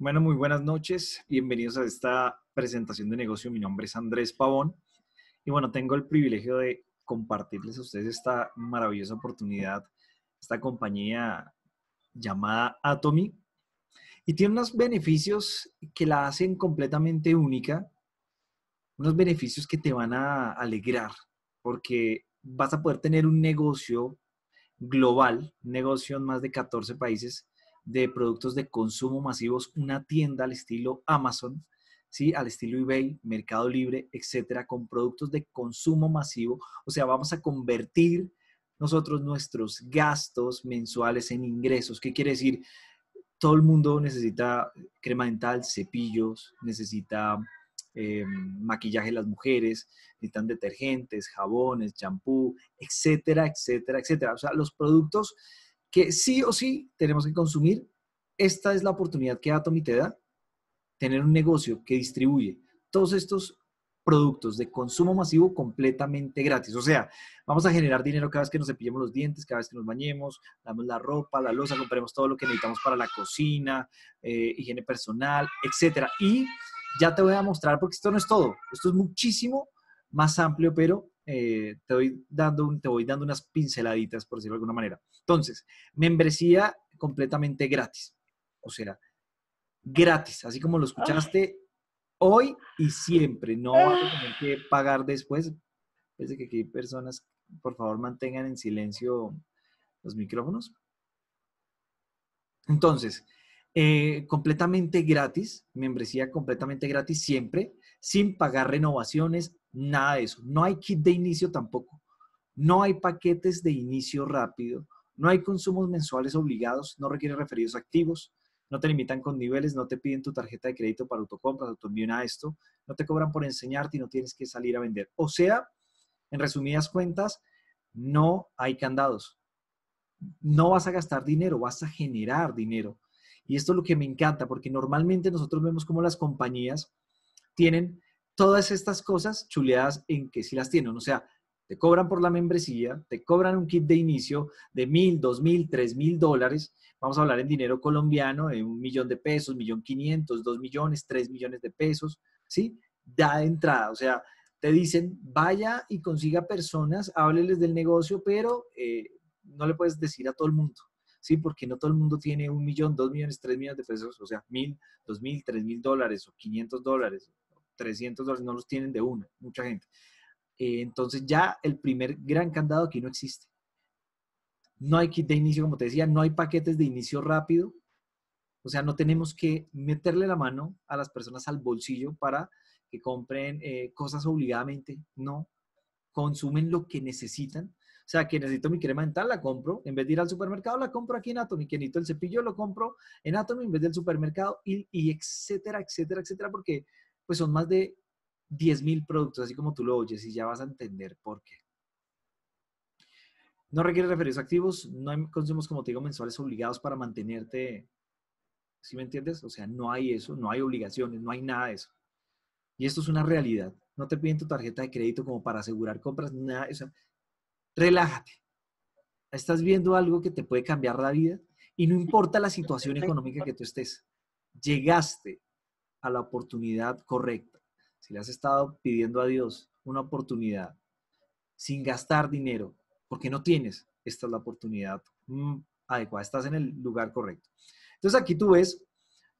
Bueno, muy buenas noches. Bienvenidos a esta presentación de negocio. Mi nombre es Andrés Pavón y bueno, tengo el privilegio de compartirles a ustedes esta maravillosa oportunidad, esta compañía llamada Atomy y tiene unos beneficios que la hacen completamente única, unos beneficios que te van a alegrar porque vas a poder tener un negocio global, un negocio en más de 14 países de productos de consumo masivos, una tienda al estilo Amazon, ¿sí? al estilo eBay, Mercado Libre, etcétera, con productos de consumo masivo. O sea, vamos a convertir nosotros nuestros gastos mensuales en ingresos. ¿Qué quiere decir? Todo el mundo necesita crema dental, cepillos, necesita em, maquillaje las mujeres, necesitan detergentes, jabones, champú, etcétera, etcétera, etcétera. O sea, los productos que sí o sí tenemos que consumir. Esta es la oportunidad que Atomy te da, tener un negocio que distribuye todos estos productos de consumo masivo completamente gratis. O sea, vamos a generar dinero cada vez que nos cepillemos los dientes, cada vez que nos bañemos, damos la ropa, la losa, compremos todo lo que necesitamos para la cocina, eh, higiene personal, etc. Y ya te voy a mostrar, porque esto no es todo, esto es muchísimo más amplio, pero eh, te, voy dando te voy dando unas pinceladitas, por decirlo de alguna manera. Entonces, membresía completamente gratis. O sea, gratis, así como lo escuchaste hoy y siempre. No vas a tener que ah. pagar después. desde que aquí hay personas, por favor, mantengan en silencio los micrófonos. Entonces, eh, completamente gratis, membresía completamente gratis siempre, sin pagar renovaciones, Nada de eso. No hay kit de inicio tampoco. No hay paquetes de inicio rápido. No hay consumos mensuales obligados. No requiere referidos activos. No te limitan con niveles. No te piden tu tarjeta de crédito para autocompras, Te nada a esto. No te cobran por enseñarte y no tienes que salir a vender. O sea, en resumidas cuentas, no hay candados. No vas a gastar dinero, vas a generar dinero. Y esto es lo que me encanta, porque normalmente nosotros vemos como las compañías tienen todas estas cosas chuleadas en que sí las tienen. O sea, te cobran por la membresía, te cobran un kit de inicio de mil, dos mil, tres mil dólares. Vamos a hablar en dinero colombiano, de un millón de pesos, millón quinientos, dos millones, tres millones de pesos, ¿sí? Da entrada. O sea, te dicen, vaya y consiga personas, hábleles del negocio, pero eh, no le puedes decir a todo el mundo. ¿sí? Porque no todo el mundo tiene un millón, dos millones, tres millones de pesos, o sea, mil, dos mil, tres mil dólares o quinientos dólares, 300 dólares, no los tienen de una, mucha gente. Eh, entonces ya el primer gran candado aquí no existe. No hay kit de inicio, como te decía, no hay paquetes de inicio rápido. O sea, no tenemos que meterle la mano a las personas al bolsillo para que compren eh, cosas obligadamente. No, consumen lo que necesitan. O sea, que necesito mi crema dental, la compro. En vez de ir al supermercado, la compro aquí en Atomy. Que necesito el cepillo, lo compro en Atomy en vez del supermercado. Y, y etcétera, etcétera, etcétera. Porque pues son más de 10.000 productos, así como tú lo oyes, y ya vas a entender por qué. No requiere referidos activos, no hay consumos, como te digo, mensuales obligados para mantenerte, ¿sí me entiendes? O sea, no hay eso, no hay obligaciones, no hay nada de eso. Y esto es una realidad. No te piden tu tarjeta de crédito como para asegurar compras, nada. O sea, relájate. Estás viendo algo que te puede cambiar la vida y no importa la situación económica que tú estés. Llegaste a la oportunidad correcta. Si le has estado pidiendo a Dios una oportunidad sin gastar dinero, porque no tienes, esta es la oportunidad mm, adecuada, estás en el lugar correcto. Entonces aquí tú ves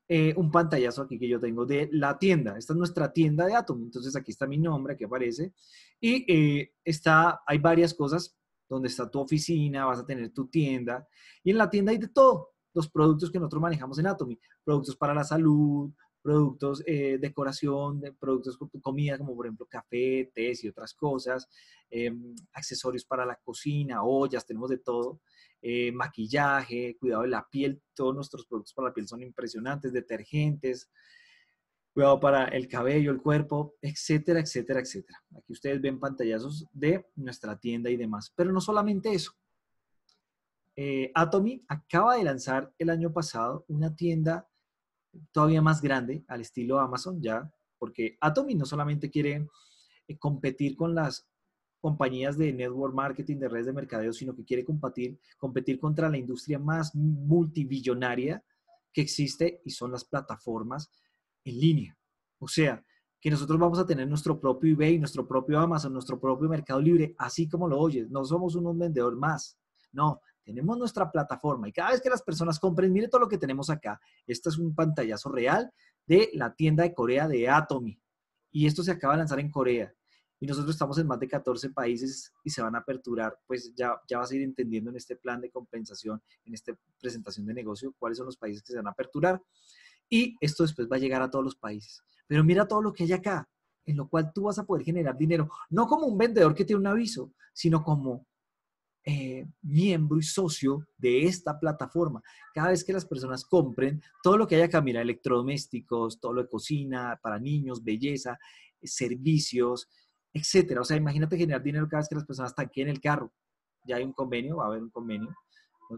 eh, un pantallazo aquí que yo tengo de la tienda. Esta es nuestra tienda de Atom. Entonces aquí está mi nombre que aparece y eh, está, hay varias cosas donde está tu oficina, vas a tener tu tienda y en la tienda hay de todo los productos que nosotros manejamos en Atomy, productos para la salud, productos, eh, decoración, de productos comida, como por ejemplo café, tés y otras cosas, em, accesorios para la cocina, ollas, tenemos de todo, eh, maquillaje, cuidado de la piel, todos nuestros productos para la piel son impresionantes, detergentes, cuidado para el cabello, el cuerpo, etcétera, etcétera, etcétera. Aquí ustedes ven pantallazos de nuestra tienda y demás, pero no solamente eso. Eh, Atomy acaba de lanzar el año pasado una tienda todavía más grande al estilo Amazon ya, porque Atomy no solamente quiere eh, competir con las compañías de network marketing, de redes de mercadeo, sino que quiere competir, competir contra la industria más multibillonaria que existe y son las plataformas en línea. O sea, que nosotros vamos a tener nuestro propio eBay, nuestro propio Amazon, nuestro propio Mercado Libre, así como lo oyes. No somos un vendedor más. No, tenemos nuestra plataforma y cada vez que las personas compren, mire todo lo que tenemos acá. Este es un pantallazo real de la tienda de Corea de Atomy. Y esto se acaba de lanzar en Corea. Y nosotros estamos en más de 14 países y se van a aperturar, pues ya, ya vas a ir entendiendo en este plan de compensación, en esta presentación de negocio, cuáles son los países que se van a aperturar. Y esto después va a llegar a todos los países. Pero mira todo lo que hay acá, en lo cual tú vas a poder generar dinero, no como un vendedor que tiene un aviso, sino como eh, miembro y socio de esta plataforma. Cada vez que las personas compren todo lo que haya acá, mira, electrodomésticos, todo lo de cocina, para niños, belleza, servicios, etcétera. O sea, imagínate generar dinero cada vez que las personas en el carro. Ya hay un convenio, va a haber un convenio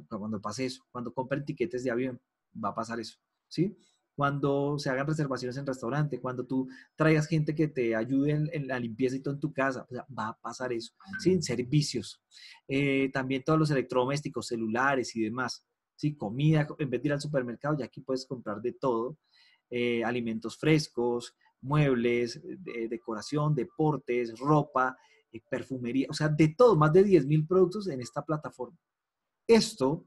cuando pase eso. Cuando compren tiquetes de avión, va a pasar eso, ¿sí? cuando se hagan reservaciones en restaurante, cuando tú traigas gente que te ayude en, la limpieza y todo en tu casa, o sea, va a pasar eso, sin servicios. Eh, también todos los electrodomésticos, celulares y demás, ¿sí? comida, en vez de ir al supermercado, ya aquí puedes comprar de todo, eh, alimentos frescos, muebles, eh, decoración, deportes, ropa, perfumería, o sea, de todo, más de 10 mil productos en esta plataforma. Esto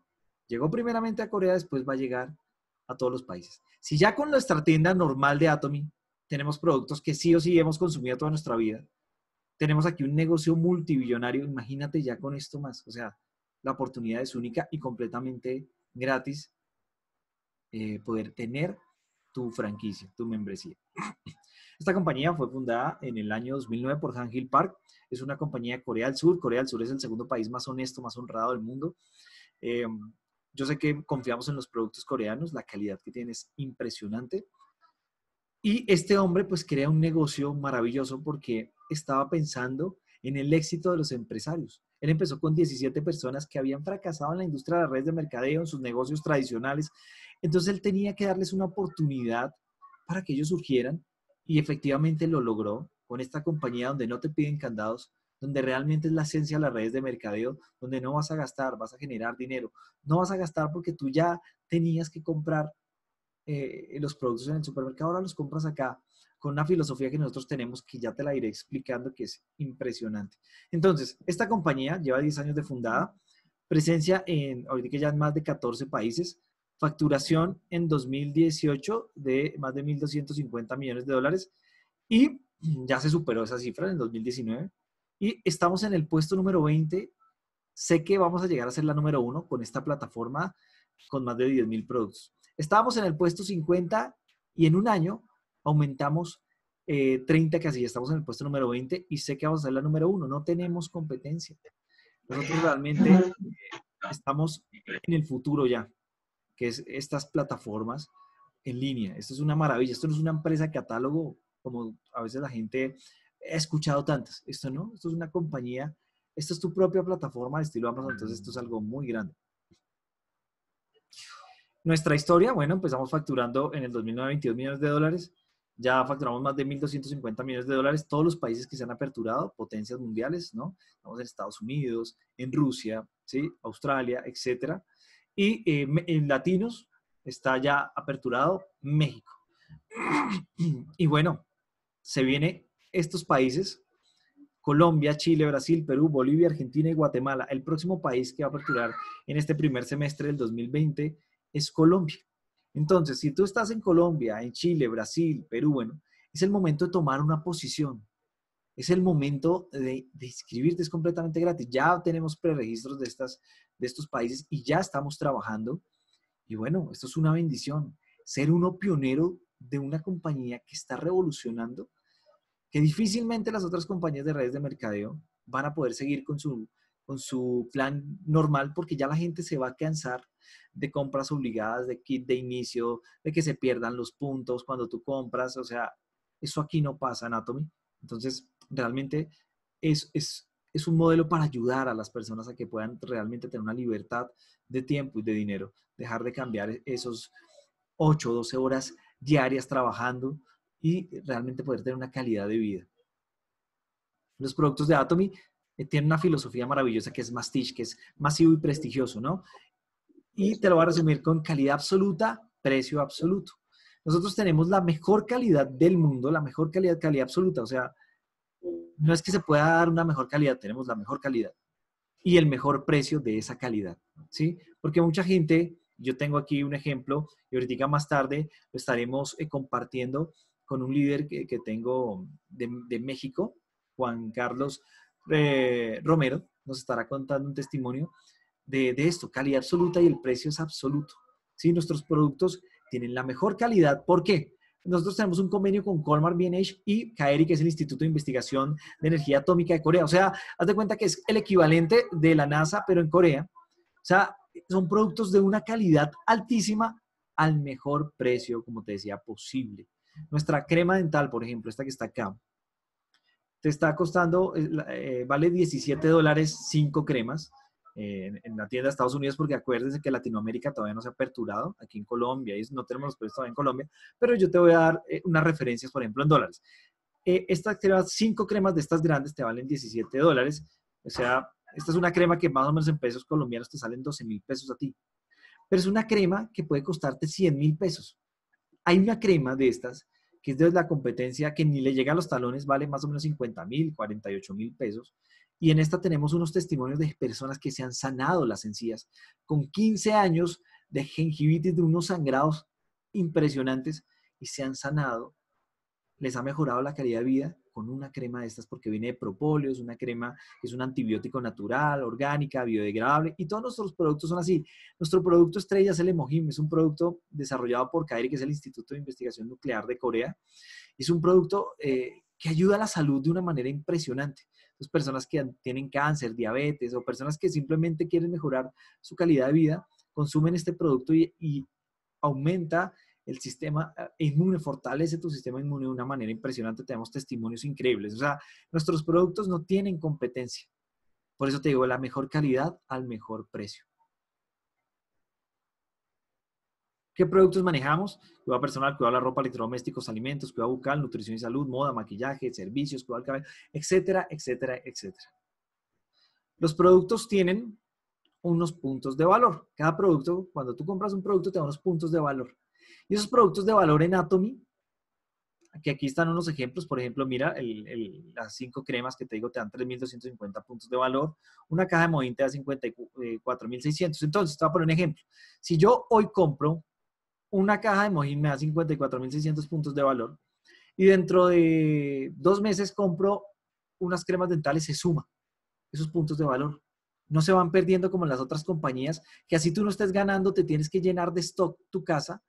llegó primeramente a Corea, después va a llegar a todos los países. Si ya con nuestra tienda normal de Atomy tenemos productos que sí o sí hemos consumido toda nuestra vida, tenemos aquí un negocio multibillonario, imagínate ya con esto más, o sea, la oportunidad es única y completamente gratis eh, poder tener tu franquicia, tu membresía. Esta compañía fue fundada en el año 2009 por Han Hill Park. Es una compañía de Corea del Sur. Corea del Sur es el segundo país más honesto, más honrado del mundo. Eh, yo sé que confiamos en los productos coreanos, la calidad que tiene es impresionante. Y este hombre pues crea un negocio maravilloso porque estaba pensando en el éxito de los empresarios. Él empezó con 17 personas que habían fracasado en la industria de la red de mercadeo, en sus negocios tradicionales. Entonces él tenía que darles una oportunidad para que ellos surgieran y efectivamente lo logró con esta compañía donde no te piden candados, donde realmente es la esencia de las redes de mercadeo, donde no vas a gastar, vas a generar dinero. No vas a gastar porque tú ya tenías que comprar eh, los productos en el supermercado, ahora los compras acá con una filosofía que nosotros tenemos que ya te la iré explicando que es impresionante. Entonces, esta compañía lleva 10 años de fundada, presencia en, ahorita que ya en más de 14 países, facturación en 2018 de más de 1.250 millones de dólares y ya se superó esa cifra en 2019. Y estamos en el puesto número 20. Sé que vamos a llegar a ser la número uno con esta plataforma con más de 10.000 productos. Estábamos en el puesto 50 y en un año aumentamos eh, 30 Ya Estamos en el puesto número 20 y sé que vamos a ser la número uno. No tenemos competencia. Nosotros realmente eh, estamos en el futuro ya, que es estas plataformas en línea. Esto es una maravilla. Esto no es una empresa catálogo como a veces la gente he escuchado tantas. Esto no, esto es una compañía, esto es tu propia plataforma de estilo Amazon, entonces esto es mm. algo muy grande. Nuestra historia, bueno, empezamos pues facturando en el 2009 22 millones de dólares, ya facturamos más de 1.250 millones de dólares, todos los países que se han aperturado, potencias mundiales, ¿no? Estamos en Estados Unidos, en Rusia, ¿sí? Australia, etcétera. Y eh, en latinos está ya aperturado México. Y bueno, se viene estos países, Colombia, Chile, Brasil, Perú, Bolivia, Argentina y Guatemala, el próximo país que va a aperturar en este primer semestre del 2020 es Colombia. Entonces, si tú estás en Colombia, en Chile, Brasil, Perú, bueno, es el momento de tomar una posición. Es el momento de, inscribirte, es completamente gratis. Ya tenemos preregistros de, estas, de estos países y ya estamos trabajando. Y bueno, esto es una bendición. Ser uno pionero de una compañía que está revolucionando que difícilmente las otras compañías de redes de mercadeo van a poder seguir con su, plan normal porque ya la gente se va a cansar de compras obligadas, de kit de inicio, de que se pierdan los puntos cuando tú compras. O sea, eso aquí no pasa, Anatomy. Entonces, realmente es, es, es un modelo para ayudar a las personas a que puedan realmente tener una libertad de tiempo y de dinero, dejar de cambiar esos 8 o 12 horas diarias trabajando y realmente poder tener una calidad de vida. Los productos de Atomy eh, tienen una filosofía maravillosa que es Mastiche, que es masivo y prestigioso, ¿no? Y te lo voy a resumir con calidad absoluta, precio absoluto. Nosotros tenemos la mejor calidad del mundo, la mejor calidad, calidad absoluta, o sea, no es que se pueda dar una mejor calidad, tenemos la mejor calidad y el mejor precio de esa calidad, ¿sí? Porque mucha gente, yo tengo aquí un ejemplo y ahorita más tarde lo estaremos eh, compartiendo, con un líder que, tengo de, México, Juan Carlos eh, Romero, nos estará contando un testimonio de, esto, calidad absoluta y el precio es absoluto. ¿sí? Nuestros productos tienen la mejor calidad. ¿Por qué? Nosotros tenemos un convenio con Colmar BNH y CAERI, que es el Instituto de Investigación de Energía Atómica de Corea. O sea, haz de cuenta que es el equivalente de la NASA, pero en Corea. O sea, son productos de una calidad altísima al mejor precio, como te decía, posible. Nuestra crema dental, por ejemplo, esta que está acá, te está costando, eh, eh, vale 17 dólares 5 cremas eh, en, la tienda de Estados Unidos, porque acuérdense que Latinoamérica todavía no se ha aperturado, aquí en Colombia, y no tenemos los precios todavía en Colombia, pero yo te voy a dar unas referencias, por ejemplo, en dólares. estas cremas, cinco cremas de estas grandes te valen 17 dólares, o sea, esta es una crema que más o menos en pesos colombianos te salen 12 mil pesos a ti, pero es una crema que puede costarte 100 mil pesos. Hay una crema de estas que es de la competencia que ni le llega a los talones, vale más o menos 50 mil, 48 mil pesos. Y en esta tenemos unos testimonios de personas que se han sanado las encías con 15 años de gingivitis, de unos sangrados impresionantes y se han sanado, les ha mejorado la calidad de vida con una crema de estas porque viene de propóleo, es una crema, es un antibiótico natural, orgánica, biodegradable y todos nuestros productos son así. Nuestro producto estrella es el Emojim, es un producto desarrollado por CAERI, que es el Instituto de Investigación Nuclear de Corea. Es un producto eh, que ayuda a la salud de una manera impresionante. Entonces, personas que tienen cáncer, diabetes o personas que simplemente quieren mejorar su calidad de vida, consumen este producto y aumenta el sistema ah, inmune, fortalece tu sistema inmune de una manera impresionante, tenemos testimonios increíbles. O sea, nuestros productos no tienen competencia. Por eso te digo, la mejor calidad al mejor precio. ¿Qué productos manejamos? Cuidado personal, cuidado la ropa, electrodomésticos, alimentos, cuidado bucal, nutrición y salud, moda, maquillaje, servicios, cuidado del cabello, etcétera, etcétera, etcétera. Los productos tienen unos puntos de valor. Cada producto, cuando tú compras un producto, te da unos puntos de valor. Y esos productos de valor en Atomy, que aquí están unos ejemplos, por ejemplo, mira, el, las cinco cremas que te digo te dan 3.250 puntos de valor, una caja de Mojín te da 54.600. Eh, Entonces, te voy a poner un ejemplo. Si yo hoy compro una caja de Mojín me da 54.600 puntos de valor y dentro de dos meses compro unas cremas dentales, se suma esos puntos de valor. No se van perdiendo como en las otras compañías, que así tú no estés ganando, te tienes que llenar de stock tu casa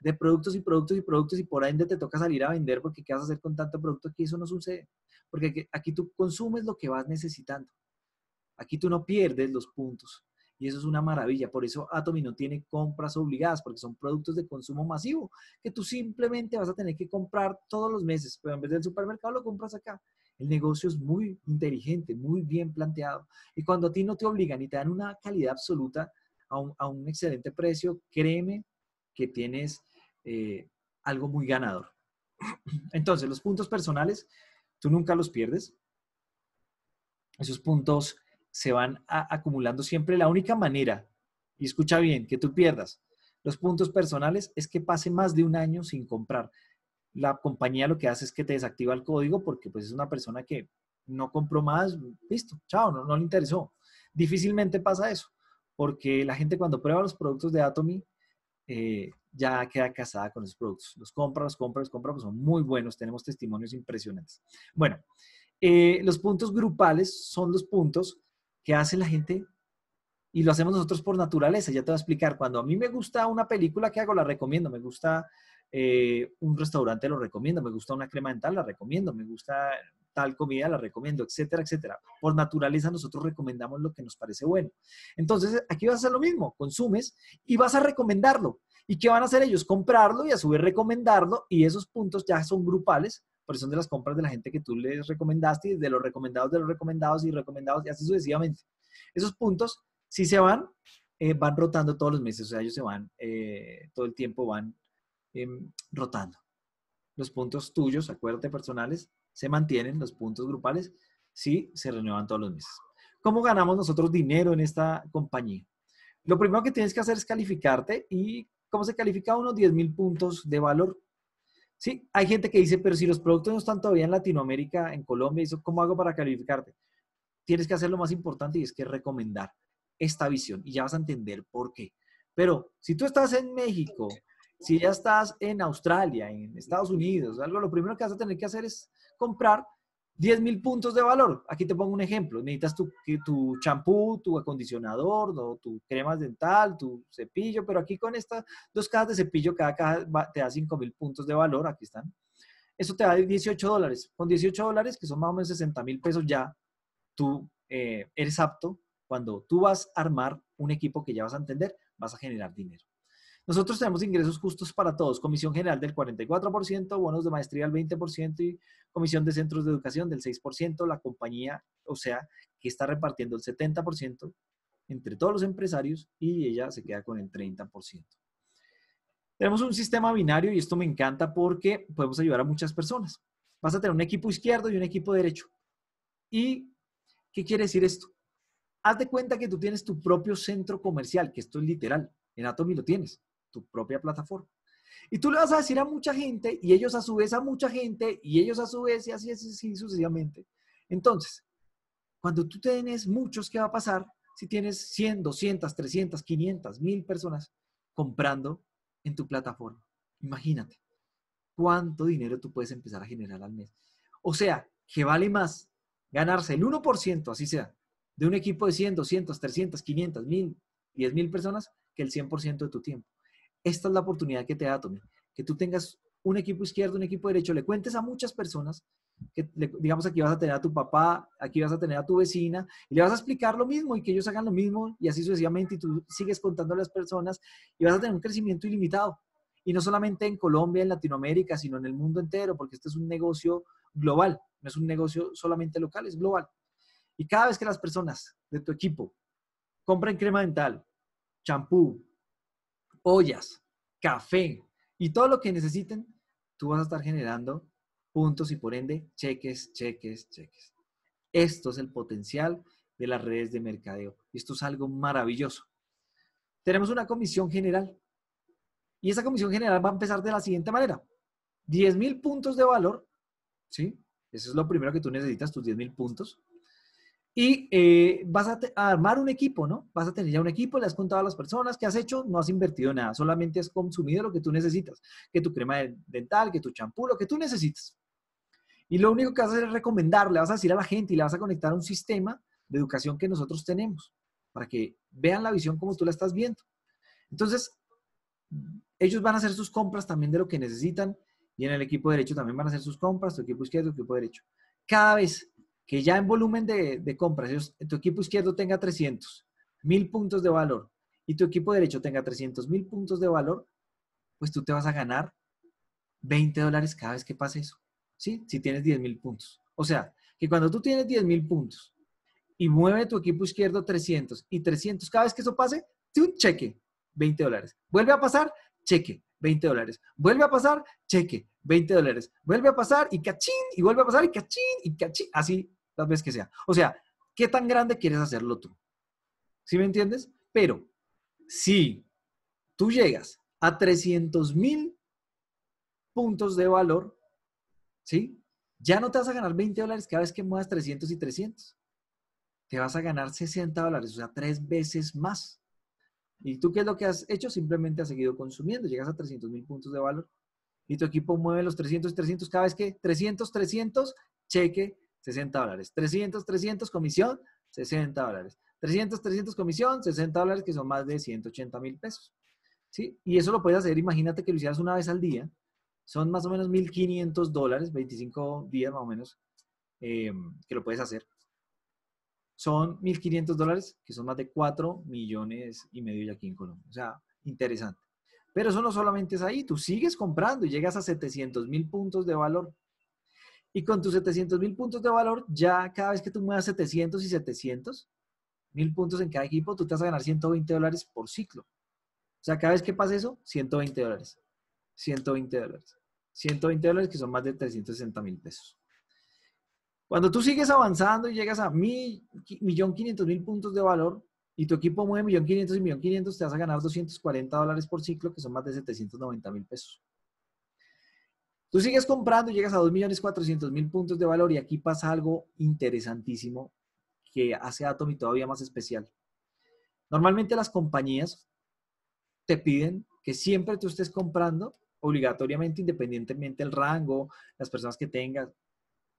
de productos y productos y productos y por ende te toca salir a vender porque qué vas a hacer con tanto producto aquí eso no sucede porque aquí, tú consumes lo que vas necesitando aquí tú no pierdes los puntos y eso es una maravilla por eso Atomi no tiene compras obligadas porque son productos de consumo masivo que tú simplemente vas a tener que comprar todos los meses pero en vez del supermercado lo compras acá el negocio es muy inteligente, muy bien planteado. Y cuando a ti no te obligan y te dan una calidad absoluta a un, a un excelente precio, créeme que tienes eh, algo muy ganador. Entonces, los puntos personales, tú nunca los pierdes. Esos puntos se van acumulando siempre. La única manera, y escucha bien, que tú pierdas los puntos personales es que pase más de un año sin comprar. La compañía lo que hace es que te desactiva el código porque pues es una persona que no compró más, listo, chao, no, le interesó. Difícilmente pasa eso, porque la gente cuando prueba los productos de Atomy, eh, ya queda casada con los productos. Los compra, los compra, los compra, pues son muy buenos, tenemos testimonios impresionantes. Bueno, eh, los puntos grupales son los puntos que hace la gente y lo hacemos nosotros por naturaleza. Ya te voy a explicar, cuando a mí me gusta una película que hago, la recomiendo, me gusta eh, un restaurante, lo recomiendo, me gusta una crema dental, la recomiendo, me gusta tal comida, la recomiendo, etcétera, etcétera. Por naturaleza nosotros recomendamos lo que nos parece bueno. Entonces, aquí vas a hacer lo mismo, consumes y vas a recomendarlo. ¿Y qué van a hacer ellos? Comprarlo y a su vez recomendarlo y esos puntos ya son grupales, porque son de las compras de la gente que tú les recomendaste y de los recomendados de los recomendados y recomendados y así sucesivamente. Esos puntos, si se van, eh, van rotando todos los meses, o sea, ellos se van, eh, todo el tiempo van em, rotando. Los puntos tuyos, acuérdate, personales, se mantienen, los puntos grupales, sí, se renuevan todos los meses. ¿Cómo ganamos nosotros dinero en esta compañía? Lo primero que tienes que hacer es calificarte y ¿Cómo se califica unos 10 mil puntos de valor. Sí, hay gente que dice, pero si los productos no están todavía en Latinoamérica, en Colombia, ¿eso ¿cómo hago para calificarte? Tienes que hacer lo más importante y es que recomendar esta visión y ya vas a entender por qué. Pero si tú estás en México, si ya estás en Australia, en Estados Unidos, algo, lo primero que vas a tener que hacer es comprar 10 mil puntos de valor. Aquí te pongo un ejemplo. Necesitas tu champú, tu, acondicionador, tu crema dental, tu cepillo, pero aquí con estas dos cajas de cepillo, cada caja te da 5 mil puntos de valor. Aquí están. Eso te da 18 dólares. Con 18 dólares, que son más o menos 60 mil pesos ya, tú eh, eres apto. Cuando tú vas a armar un equipo que ya vas a entender, vas a generar dinero. Nosotros tenemos ingresos justos para todos, comisión general del 44%, bonos de maestría del 20% y comisión de centros de educación del 6%, la compañía, o sea, que está repartiendo el 70% entre todos los empresarios y ella se queda con el 30%. Tenemos un sistema binario y esto me encanta porque podemos ayudar a muchas personas. Vas a tener un equipo izquierdo y un equipo derecho. ¿Y qué quiere decir esto? Haz de cuenta que tú tienes tu propio centro comercial, que esto es literal. En Atomy lo tienes tu propia plataforma. Y tú le vas a decir a mucha gente y ellos a su vez a mucha gente y ellos a su vez y así, así, así sucesivamente. Entonces, cuando tú tienes muchos, ¿qué va a pasar? Si tienes 100, 200, 300, 500, 1000 personas comprando en tu plataforma. Imagínate cuánto dinero tú puedes empezar a generar al mes. O sea, que vale más ganarse el 1%, así sea, de un equipo de 100, 200, 300, 500, 1000, mil personas que el 100% de tu tiempo esta es la oportunidad que te da, Tommy. Que tú tengas un equipo izquierdo, un equipo derecho, le cuentes a muchas personas que digamos aquí vas a tener a tu papá, aquí vas a tener a tu vecina, y le vas a explicar lo mismo y que ellos hagan lo mismo y así sucesivamente, y tú sigues contando a las personas y vas a tener un crecimiento ilimitado. Y no solamente en Colombia, en Latinoamérica, sino en el mundo entero, porque este es un negocio global, no es un negocio solamente local, es global. Y cada vez que las personas de tu equipo compren crema dental, champú, ollas, café y todo lo que necesiten, tú vas a estar generando puntos y por ende cheques, cheques, cheques. Esto es el potencial de las redes de mercadeo. Esto es algo maravilloso. Tenemos una comisión general y esa comisión general va a empezar de la siguiente manera. 10 mil puntos de valor, ¿sí? Eso es lo primero que tú necesitas, tus 10 mil puntos. Y eh, vas a, armar un equipo, ¿no? Vas a tener ya un equipo, le has contado a las personas que has hecho, no has invertido nada, solamente has consumido lo que tú necesitas, que tu crema dental, que tu champú, lo que tú necesitas. Y lo único que vas a hacer es le vas a decir a la gente y le vas a conectar a un sistema de educación que nosotros tenemos, para que vean la visión como tú la estás viendo. Entonces, ellos van a hacer sus compras también de lo que necesitan y en el equipo derecho también van a hacer sus compras, tu equipo izquierdo, tu equipo derecho. Cada vez que ya en volumen de, compras tu equipo izquierdo tenga 300 mil puntos de valor y tu equipo derecho tenga 300 mil puntos de valor, pues tú te vas a ganar 20 dólares cada vez que pase eso, ¿sí? Si tienes 10 mil puntos. O sea, que cuando tú tienes 10 mil puntos y mueve tu equipo izquierdo 300 y 300, cada vez que eso pase, un cheque, 20 dólares. Vuelve a pasar, cheque, 20 dólares. Vuelve a pasar, cheque, 20 dólares. Vuelve a pasar y cachín, y vuelve a pasar y cachín, y cachín, así Tal vez que sea. O sea, ¿qué tan grande quieres hacerlo tú? ¿Sí me entiendes? Pero si tú llegas a 300 mil puntos de valor, ¿sí? Ya no te vas a ganar 20 dólares cada vez que muevas 300 y 300. Te vas a ganar 60 dólares, o sea, tres veces más. ¿Y tú qué es lo que has hecho? Simplemente has seguido consumiendo, llegas a 300 mil puntos de valor y tu equipo mueve los 300 y 300 cada vez que 300, 300, cheque, 60 dólares. 300, 300 comisión, 60 dólares. 300, 300 comisión, 60 dólares, que son más de 180 mil pesos. ¿Sí? Y eso lo puedes hacer, imagínate que lo hicieras una vez al día. Son más o menos 1.500 dólares, 25 días más o menos, em, que lo puedes hacer. Son 1.500 dólares, que son más de 4 millones y medio ya aquí en Colombia. O sea, interesante. Pero eso no solamente es ahí, tú sigues comprando y llegas a 700 mil puntos de valor. Y con tus 700 mil puntos de valor, ya cada vez que tú muevas 700 y 700 mil puntos en cada equipo, tú te vas a ganar 120 dólares por ciclo. O sea, cada vez que pasa eso, 120 dólares. 120 dólares. 120 dólares que son más de 360 mil pesos. Cuando tú sigues avanzando y llegas a 1.500.000 puntos de valor y tu equipo mueve 1.500 y 1.500, te vas a ganar 240 dólares por ciclo, que son más de 790 mil pesos. Tú sigues comprando, llegas a 2.400.000 puntos de valor y aquí pasa algo interesantísimo que hace a Atomy todavía más especial. Normalmente las compañías te piden que siempre tú estés comprando obligatoriamente, independientemente el rango, las personas que tengas.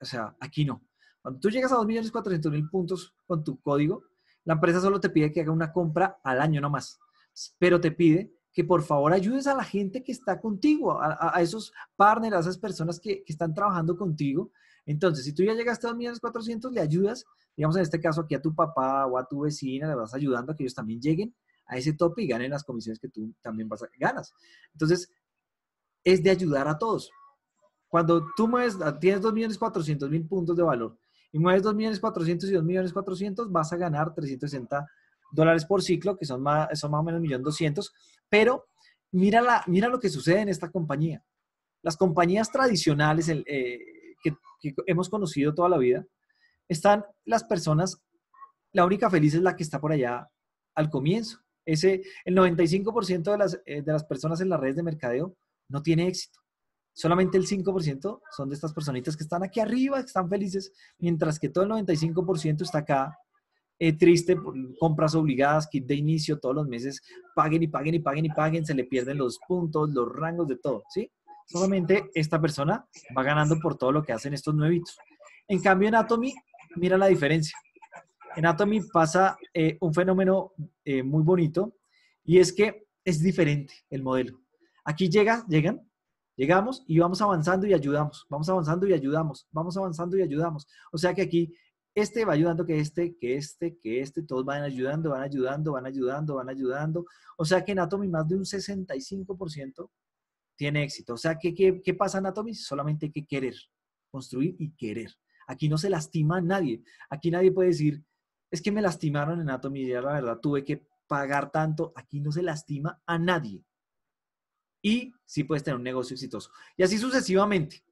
O sea, aquí no. Cuando tú llegas a 2.400.000 puntos con tu código, la empresa solo te pide que haga una compra al año no más, pero te pide que por favor ayudes a la gente que está contigo, a, esos partners, a esas personas que, están trabajando contigo. Entonces, si tú ya llegaste a 2.400.000, le ayudas, digamos en este caso aquí a tu papá o a tu vecina, le vas ayudando a que ellos también lleguen a ese top y ganen las comisiones que tú también vas a, ganas. Entonces, es de ayudar a todos. Cuando tú mueves, ah, tienes 2.400.000 puntos de valor y mueves 2.400.000 y 2.400.000, vas a ganar 360 dólares por ciclo, que son más, son más o menos 1.200.000, pero mira, mira lo que sucede en esta compañía. Las compañías tradicionales eh, que, hemos conocido toda la vida, están las personas, la única feliz es la que está por allá al comienzo. Ese, el 95% de las, eh, de las personas en las redes de mercadeo no tiene éxito. Solamente el 5% son de estas personitas que están aquí arriba, que están felices, mientras que todo el 95% está acá eh, triste compras obligadas, kit de inicio todos los meses, paguen y paguen y paguen y paguen, se le pierden los puntos, los rangos de todo, ¿sí? Solamente esta persona va ganando por todo lo que hacen estos nuevitos. En cambio, en Atomy, mira la diferencia. En Atomy pasa eh, un fenómeno eh, muy bonito y es que es diferente el modelo. Aquí llega, llegan, llegamos y vamos avanzando y ayudamos, vamos avanzando y ayudamos, vamos avanzando y ayudamos. O sea que aquí este va ayudando que este, que este, que este, todos van ayudando, van ayudando, van ayudando, van ayudando. O sea que en Atomy más de un 65% tiene éxito. O sea, ¿qué, qué, pasa en Atomy? Solamente hay que querer, construir y querer. Aquí no se lastima a nadie. Aquí nadie puede decir, es que me lastimaron en Atomy, ya la verdad tuve que pagar tanto. Aquí no se lastima a nadie. Y sí puedes tener un negocio exitoso. Y así sucesivamente.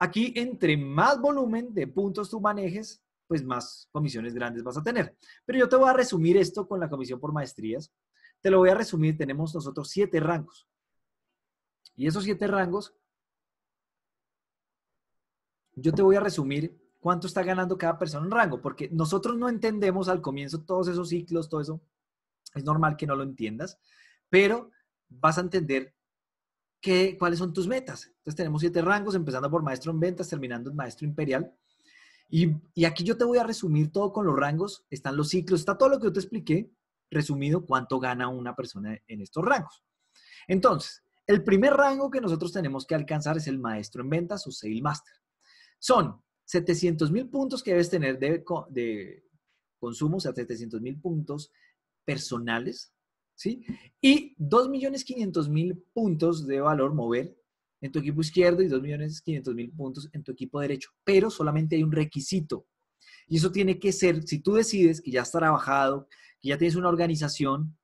Aquí, entre más volumen de puntos tú manejes, pues más comisiones grandes vas a tener. Pero yo te voy a resumir esto con la comisión por maestrías. Te lo voy a resumir, tenemos nosotros siete rangos. Y esos siete rangos, yo te voy a resumir cuánto está ganando cada persona en rango, porque nosotros no entendemos al comienzo todos esos ciclos, todo eso. Es normal que no lo entiendas, pero vas a entender qué, cuáles son tus metas. Entonces tenemos siete rangos, empezando por maestro en ventas, terminando en maestro imperial. Y, aquí yo te voy a resumir todo con los rangos, están los ciclos, está todo lo que yo te expliqué, resumido cuánto gana una persona en estos rangos. Entonces, el primer rango que nosotros tenemos que alcanzar es el maestro en ventas o sale master. Son 700 mil puntos que debes tener de, de consumo, o sea, 700 mil puntos personales, ¿sí? Y 2.500.000 puntos de valor mover en tu equipo izquierdo y 2.500.000 puntos en tu equipo derecho. Pero solamente hay un requisito. Y eso tiene que ser, si tú decides que ya has trabajado, que ya tienes una organización,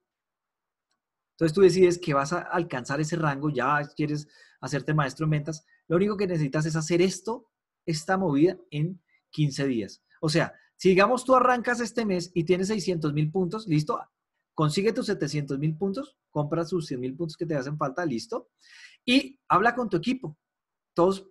entonces tú decides que vas a alcanzar ese rango, ya quieres hacerte maestro en ventas, lo único que necesitas es hacer esto, esta movida en 15 días. O sea, si digamos tú arrancas este mes y tienes 600.000 puntos, listo, consigue tus 700.000 mil puntos, compra sus 100.000 mil puntos que te hacen falta, listo. Y habla con tu equipo. Todos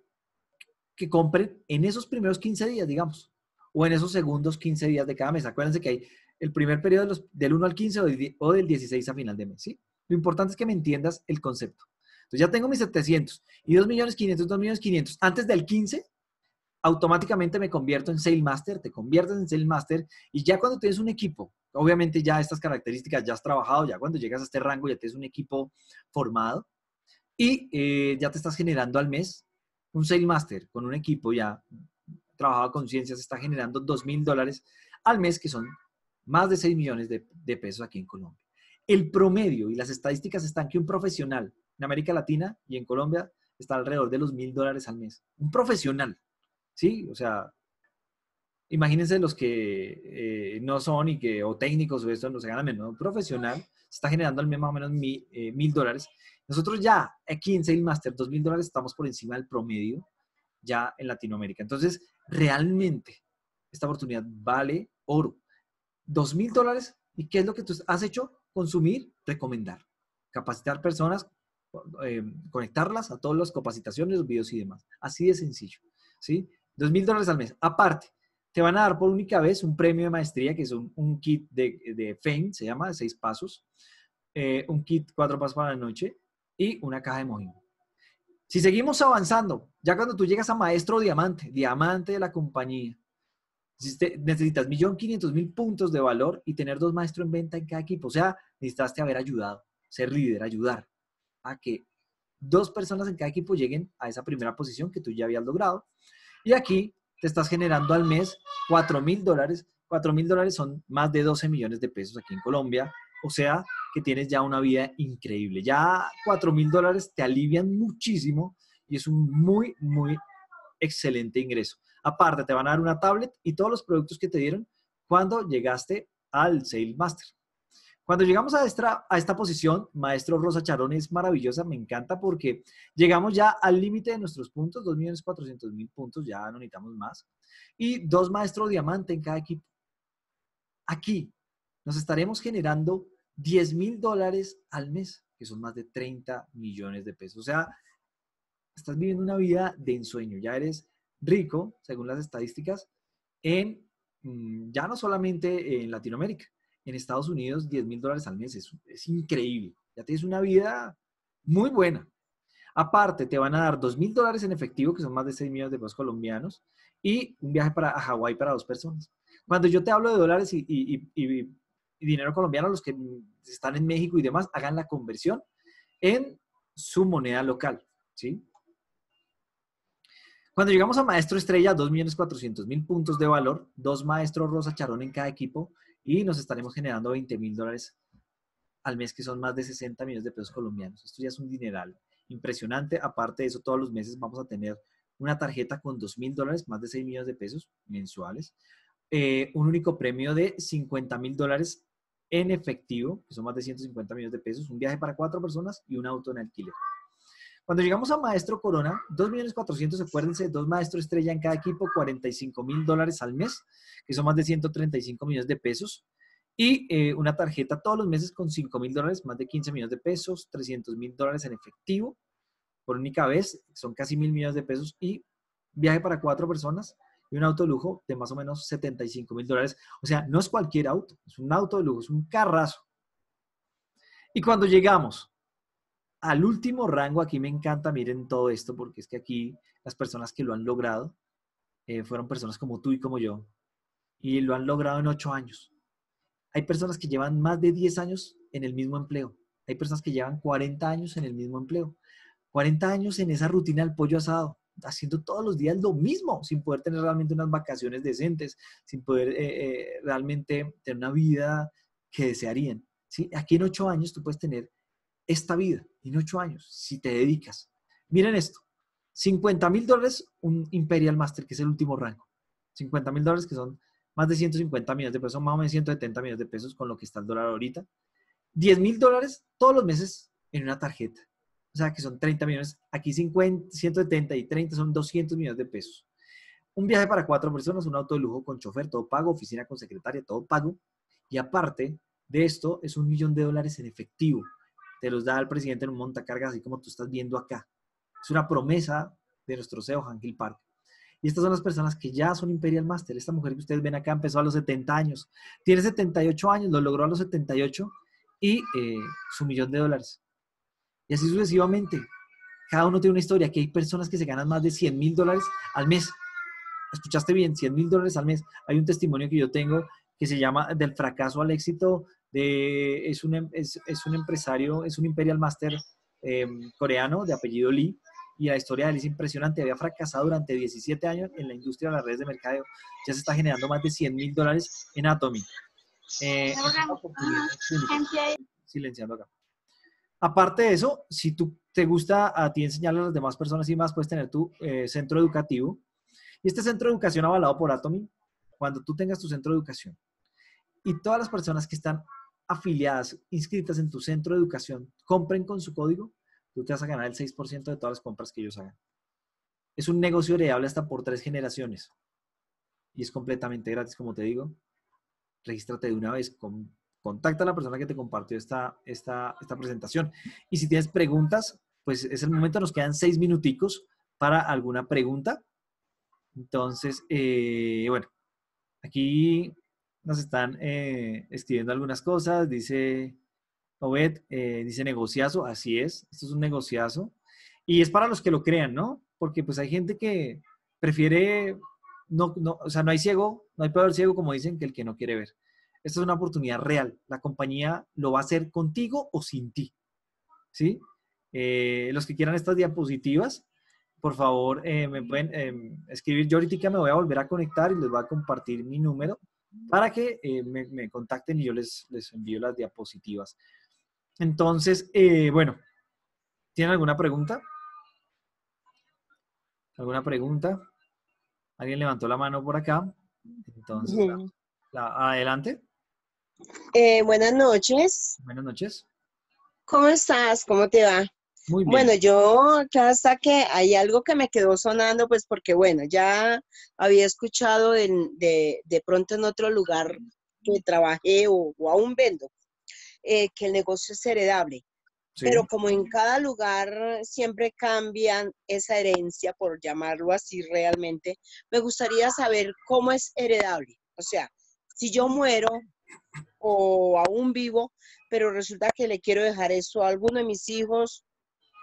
que compren en esos primeros 15 días, digamos, o en esos segundos 15 días de cada mes. Acuérdense que hay el primer periodo del 1 al 15 o, del 16 a final de mes. ¿sí? Lo importante es que me entiendas el concepto. Entonces ya tengo mis 700 y 2 millones 500, 2 millones 500. Antes del 15, automáticamente me convierto en Sale Master, te conviertes en Sale Master y ya cuando tienes un equipo, obviamente ya estas características ya has trabajado, ya cuando llegas a este rango ya tienes un equipo formado, y eh, ya te estás generando al mes un sale master con un equipo ya trabajado con ciencias, está generando dos mil dólares al mes, que son más de 6 millones de, pesos aquí en Colombia. El promedio y las estadísticas están que un profesional en América Latina y en Colombia está alrededor de los mil dólares al mes. Un profesional, ¿sí? O sea, imagínense los que eh, no son y que, o técnicos o esto, no se ganan menos. Un profesional está generando al mes más o menos mil, eh, mil dólares nosotros ya aquí en Sailmaster, 2 mil dólares estamos por encima del promedio ya en Latinoamérica. Entonces, realmente esta oportunidad vale oro. 2 mil dólares, ¿y qué es lo que tú has hecho? Consumir, recomendar, capacitar personas, eh, conectarlas a todas las capacitaciones, los videos y demás. Así de sencillo, ¿sí? 2 mil dólares al mes. Aparte, te van a dar por única vez un premio de maestría, que es un, kit de, de FAME, se llama, de seis pasos, eh, un kit cuatro pasos para la noche, y una caja de mojín. Si seguimos avanzando, ya cuando tú llegas a maestro diamante, diamante de la compañía, necesitas 1.500.000 puntos de valor y tener dos maestros en venta en cada equipo. O sea, necesitaste haber ayudado, ser líder, ayudar a que dos personas en cada equipo lleguen a esa primera posición que tú ya habías logrado. Y aquí te estás generando al mes 4.000 dólares. 4.000 dólares son más de 12 millones de pesos aquí en Colombia. O sea, que tienes ya una vida increíble. Ya 4 mil dólares te alivian muchísimo y es un muy, muy excelente ingreso. Aparte, te van a dar una tablet y todos los productos que te dieron cuando llegaste al Sale Master. Cuando llegamos a esta, a esta posición, maestro Rosa Charón es maravillosa, me encanta porque llegamos ya al límite de nuestros puntos, 2.400.000 puntos, ya no necesitamos más, y dos maestros diamante en cada equipo. Aquí nos estaremos generando 10 mil dólares al mes, que son más de 30 millones de pesos. O sea, estás viviendo una vida de ensueño, ya eres rico, según las estadísticas, en mm, ya no solamente en Latinoamérica, en Estados Unidos 10 mil dólares al mes, es, increíble, ya tienes una vida muy buena. Aparte, te van a dar 2 mil dólares en efectivo, que son más de 6 millones de pesos colombianos, y un viaje para, a Hawái para dos personas. Cuando yo te hablo de dólares y dinero colombiano, los que están en México y demás, hagan la conversión en su moneda local, ¿sí? Cuando llegamos a Maestro Estrella, 2.400.000 puntos de valor, dos maestros Rosa Charón en cada equipo y nos estaremos generando 20.000 dólares al mes, que son más de 60 millones de pesos colombianos. Esto ya es un dineral impresionante. Aparte de eso, todos los meses vamos a tener una tarjeta con 2.000 dólares, más de 6 millones de pesos mensuales, eh, un único premio de 50 mil dólares en efectivo, que son más de 150 millones de pesos, un viaje para cuatro personas y un auto en alquiler. Cuando llegamos a Maestro Corona, 2.400.000, acuérdense, dos maestros Estrella en cada equipo, 45 mil dólares al mes, que son más de 135 millones de pesos. Y eh, una tarjeta todos los meses con 5 mil dólares, más de 15 millones de pesos, 300 mil dólares en efectivo por única vez, son casi mil millones de pesos. Y viaje para cuatro personas, y un auto de lujo de más o menos 75 mil dólares. O sea, no es cualquier auto, es un auto de lujo, es un carrazo. Y cuando llegamos al último rango, aquí me encanta, miren todo esto, porque es que aquí las personas que lo han logrado eh, fueron personas como tú y como yo, y lo han logrado en ocho años. Hay personas que llevan más de 10 años en el mismo empleo. Hay personas que llevan 40 años en el mismo empleo. 40 años en esa rutina del pollo asado haciendo todos los días lo mismo, sin poder tener realmente unas vacaciones decentes, sin poder eh, eh, realmente tener una vida que desearían. ¿sí? Aquí en ocho años tú puedes tener esta vida, en ocho años, si te dedicas. Miren esto, 50 mil dólares un Imperial Master, que es el último rango. 50 mil dólares que son más de 150 millones de pesos, más o menos 170 millones de pesos con lo que está el dólar ahorita. 10 mil dólares todos los meses en una tarjeta. O sea, que son 30 millones. Aquí 170 y 30 son 200 millones de pesos. Un viaje para cuatro personas, un auto de lujo con chofer, todo pago, oficina con secretaria, todo pago. Y aparte de esto, es un millón de dólares en efectivo. Te los da el presidente en un montacargas, así como tú estás viendo acá. Es una promesa de nuestro CEO, Angel Park. Y estas son las personas que ya son Imperial Master. Esta mujer que ustedes ven acá empezó a los 70 años. Tiene 78 años, lo logró a los 78 y eh, su millón de dólares. Y así sucesivamente. Cada uno tiene una historia. Aquí hay personas que se ganan más de 100 mil dólares al mes. Escuchaste bien, 100 mil dólares al mes. Hay un testimonio que yo tengo que se llama Del fracaso al éxito. De, es, un, em, empresario, es un Imperial Master em, coreano de apellido Lee y la historia de él es impresionante. Había fracasado durante 17 años en la industria de las redes de mercado Ya se está generando más de 100 mil dólares en Atomy. Eh, ah, silenciando acá. Aparte de eso, si tú te gusta a ti enseñarle a las demás personas y más, puedes tener tu eh, centro educativo. Y este centro de educación avalado por Atomy, cuando tú tengas tu centro de educación y todas las personas que están afiliadas, inscritas en tu centro de educación, compren con su código, tú te vas a ganar el 6% de todas las compras que ellos hagan. Es un negocio heredable hasta por tres generaciones. Y es completamente gratis, como te digo. Regístrate de una vez con contacta a la persona que te compartió esta, esta, presentación. Y si tienes preguntas, pues es el momento, nos quedan seis minuticos para alguna pregunta. Entonces, eh, bueno, aquí nos están eh, escribiendo algunas cosas, dice Obed, eh, dice negociazo, así es, esto es un negociazo. Y es para los que lo crean, ¿no? Porque pues hay gente que prefiere, no, no, o sea, no hay ciego, no hay peor ciego como dicen que el que no quiere ver. Esta es una oportunidad real. La compañía lo va a hacer contigo o sin ti. ¿Sí? Eh, los que quieran estas diapositivas, por favor, eh, me pueden em, escribir. Yo ahorita me voy a volver a conectar y les voy a compartir mi número para que eh, me, contacten y yo les, les envío las diapositivas. Entonces, bueno, ¿tienen alguna pregunta? ¿Alguna pregunta? ¿Alguien levantó la mano por acá? Entonces, adelante. Eh, buenas noches. Buenas noches. ¿Cómo estás? ¿Cómo te va? Muy bien. Bueno, yo hasta que hay algo que me quedó sonando, pues porque bueno, ya había escuchado de, pronto en otro lugar que trabajé o, aún vendo, eh, que el negocio es heredable. Sí. Pero como en cada lugar siempre cambian esa herencia, por llamarlo así realmente, me gustaría saber cómo es heredable. O sea, si yo muero, o aún vivo, pero resulta que le quiero dejar eso a alguno de mis hijos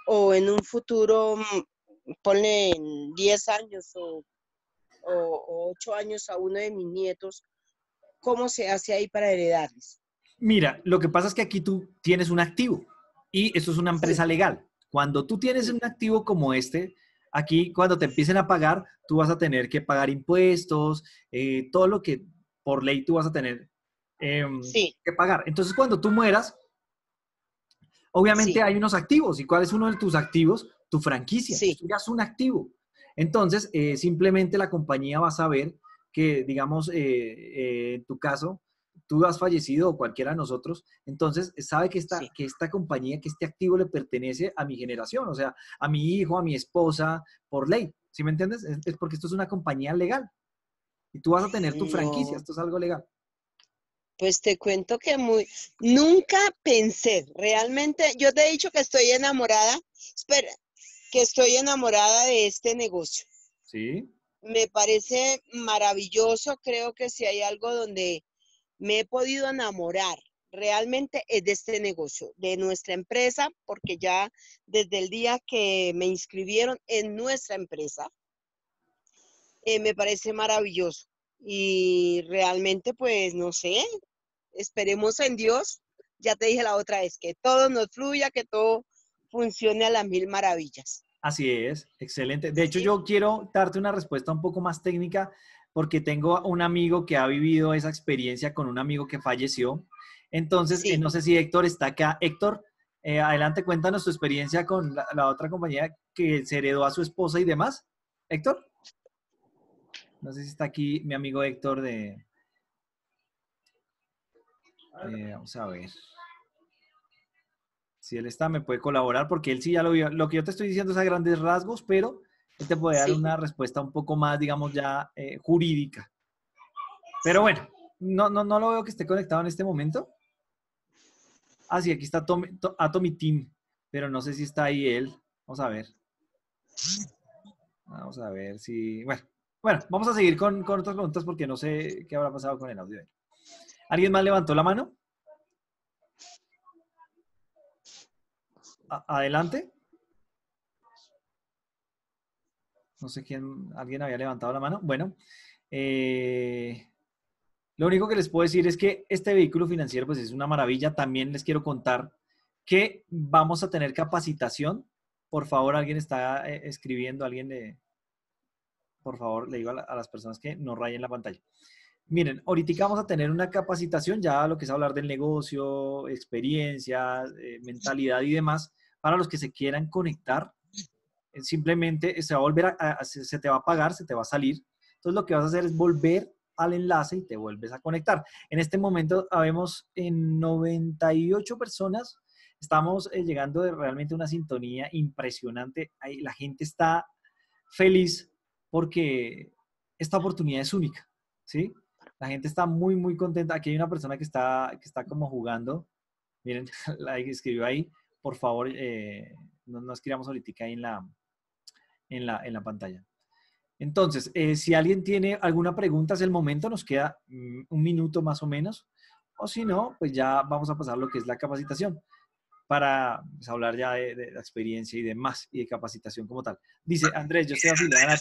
o en un futuro, mm, ponle 10 años o, o, 8 años a uno de mis nietos, ¿cómo se hace ahí para heredarles? Mira, lo que pasa es que aquí tú tienes un activo y eso es una empresa legal. Cuando tú tienes un activo como este, aquí cuando te empiecen a pagar, tú vas a tener que pagar impuestos, eh, todo lo que por ley tú vas a tener Em, que pagar. Entonces, cuando tú mueras, obviamente hay unos activos. ¿Y cuál es uno de tus activos? Tu franquicia. Sí. Tú ya es un activo. Entonces, eh, simplemente la compañía va a saber que, digamos, eh, eh, en tu caso, tú has fallecido o cualquiera de nosotros, entonces sabe que esta, que esta compañía, que este activo le pertenece a mi generación, o sea, a mi hijo, a mi esposa, por ley. ¿Sí me entiendes? Es, porque esto es una compañía legal. Y tú vas a tener tu franquicia, esto es algo legal. Pues te cuento que muy, nunca pensé, realmente, yo te he dicho que estoy enamorada, espera, que estoy enamorada de este negocio. Sí. Me parece maravilloso, creo que si hay algo donde me he podido enamorar realmente es de este negocio, de nuestra empresa, porque ya desde el día que me inscribieron en nuestra empresa, eh, me parece maravilloso. Y realmente, pues, no sé, esperemos en Dios. Ya te dije la otra vez, que todo nos fluya, que todo funcione a las mil maravillas. Así es, excelente. De hecho, yo quiero darte una respuesta un poco más técnica porque tengo un amigo que ha vivido esa experiencia con un amigo que falleció. Entonces, eh, no sé si Héctor está acá. Héctor, eh, adelante, cuéntanos tu experiencia con la, la, otra compañía que se heredó a su esposa y demás. Héctor. No sé si está aquí mi amigo Héctor de... Eh, vamos a ver. Si él está, me puede colaborar porque él sí ya lo vio. Lo que yo te estoy diciendo es a grandes rasgos, pero él te puede dar una respuesta un poco más, digamos, ya eh, jurídica. Pero bueno, no, no, no lo veo que esté conectado en este momento. Ah, sí, aquí está a to, Team, pero no sé si está ahí él. Vamos a ver. Vamos a ver si... Bueno, bueno vamos a seguir con, con otras preguntas porque no sé qué habrá pasado con el audio. ¿Alguien más levantó la mano? adelante. No sé quién, alguien había levantado la mano. Bueno, eh, lo único que les puedo decir es que este vehículo financiero pues es una maravilla. También les quiero contar que vamos a tener capacitación. Por favor, alguien está eh, escribiendo, alguien, le, por favor, le digo a, a las personas que no rayen la pantalla. Miren, ahorita vamos a tener una capacitación ya lo que es hablar del negocio, experiencia, eh, mentalidad y demás, para los que se quieran conectar. Eh, simplemente eh, se va a volver a, se te va a pagar, se te va a salir. Entonces lo que vas a hacer es volver al enlace y te vuelves a conectar. En este momento habemos en 98 personas. Estamos llegando de realmente una sintonía impresionante. La gente está feliz porque esta oportunidad es única, ¿sí? La gente está muy, muy contenta. Aquí hay una persona que está, que está como jugando. Miren, la que escribió ahí. Por favor, eh, no nos escribamos ahorita ahí en la, en la, en la pantalla. Entonces, eh, si alguien tiene alguna pregunta, es el momento, nos queda mm, un minuto más o menos, o si no, pues ya vamos a pasar lo que es la capacitación para pues, hablar ya de, la experiencia y demás, y de capacitación como tal. Dice Andrés, yo estoy afiliado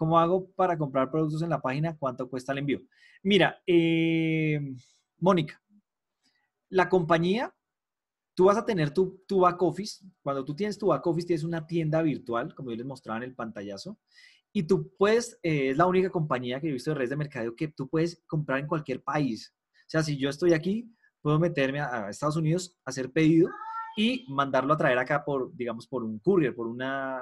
¿Cómo hago para comprar productos en la página? ¿Cuánto cuesta el envío? Mira, eh, Mónica, la compañía, tú vas a tener tu, back office. Cuando tú tienes tu back office, tienes una tienda virtual, como yo les mostraba en el pantallazo. Y tú puedes, eh, es la única compañía que he visto de redes de mercadeo que tú puedes comprar en cualquier país. O sea, si yo estoy aquí, puedo meterme a, Estados Unidos, hacer pedido y mandarlo a traer acá por, digamos, por un courier, por un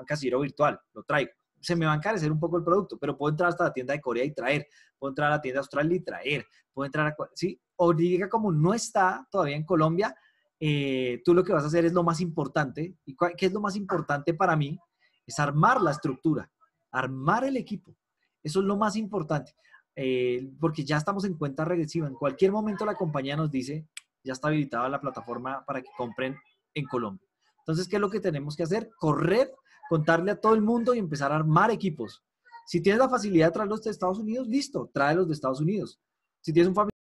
casillero virtual. Lo traigo se me va a encarecer un poco el producto, pero puedo entrar hasta la tienda de Corea y traer, puedo entrar a la tienda de Australia y traer, puedo entrar a, ¿sí? O diga como no está todavía en Colombia, eh, tú lo que vas a hacer es lo más importante. ¿Y qué es lo más importante para mí? Es armar la estructura, armar el equipo. Eso es lo más importante, eh, porque ya estamos en cuenta regresiva. En cualquier momento la compañía nos dice, ya está habilitada la plataforma para que compren en Colombia. Entonces, ¿qué es lo que tenemos que hacer? Correr contarle a todo el mundo y empezar a armar equipos. Si tienes la facilidad de traerlos de Estados Unidos, listo, tráelos de Estados Unidos. Si tienes un